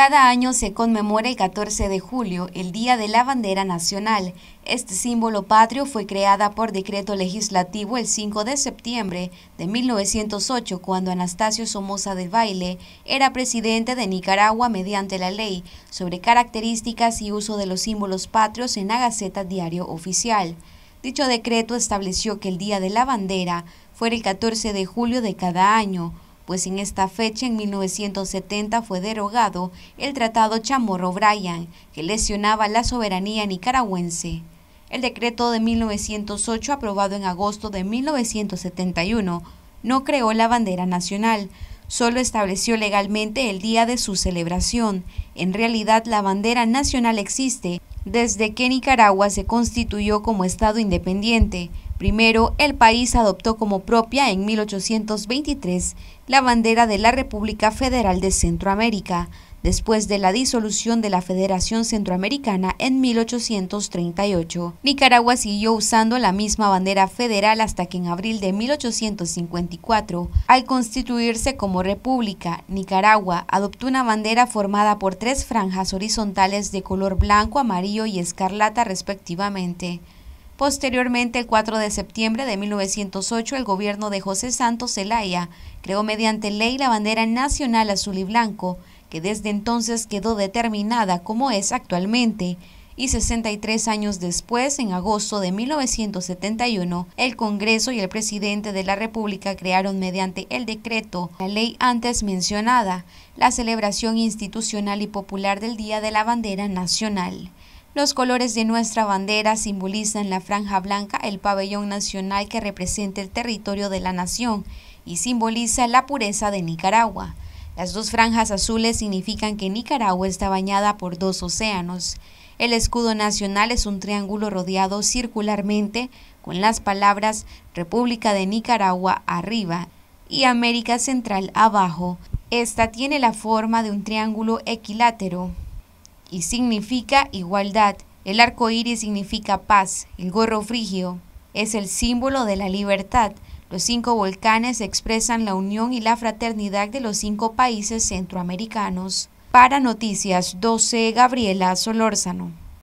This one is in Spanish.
Cada año se conmemora el 14 de julio, el Día de la Bandera Nacional. Este símbolo patrio fue creada por decreto legislativo el 5 de septiembre de 1908, cuando Anastasio Somoza del Baile era presidente de Nicaragua mediante la ley sobre características y uso de los símbolos patrios en la Gaceta Diario Oficial. Dicho decreto estableció que el Día de la Bandera fuera el 14 de julio de cada año, pues en esta fecha, en 1970, fue derogado el Tratado Chamorro-Bryan, que lesionaba la soberanía nicaragüense. El decreto de 1908, aprobado en agosto de 1971, no creó la bandera nacional, solo estableció legalmente el día de su celebración. En realidad, la bandera nacional existe desde que Nicaragua se constituyó como Estado independiente, Primero, el país adoptó como propia en 1823 la bandera de la República Federal de Centroamérica, después de la disolución de la Federación Centroamericana en 1838. Nicaragua siguió usando la misma bandera federal hasta que en abril de 1854, al constituirse como república, Nicaragua adoptó una bandera formada por tres franjas horizontales de color blanco, amarillo y escarlata respectivamente. Posteriormente, el 4 de septiembre de 1908, el gobierno de José Santos Zelaya creó mediante ley la bandera nacional azul y blanco, que desde entonces quedó determinada como es actualmente. Y 63 años después, en agosto de 1971, el Congreso y el presidente de la República crearon mediante el decreto, la ley antes mencionada, la celebración institucional y popular del Día de la Bandera Nacional. Los colores de nuestra bandera simbolizan la franja blanca, el pabellón nacional que representa el territorio de la nación y simboliza la pureza de Nicaragua. Las dos franjas azules significan que Nicaragua está bañada por dos océanos. El escudo nacional es un triángulo rodeado circularmente con las palabras República de Nicaragua arriba y América Central abajo. Esta tiene la forma de un triángulo equilátero y significa igualdad. El arco iris significa paz. El gorro frigio es el símbolo de la libertad. Los cinco volcanes expresan la unión y la fraternidad de los cinco países centroamericanos. Para Noticias 12, Gabriela Solórzano.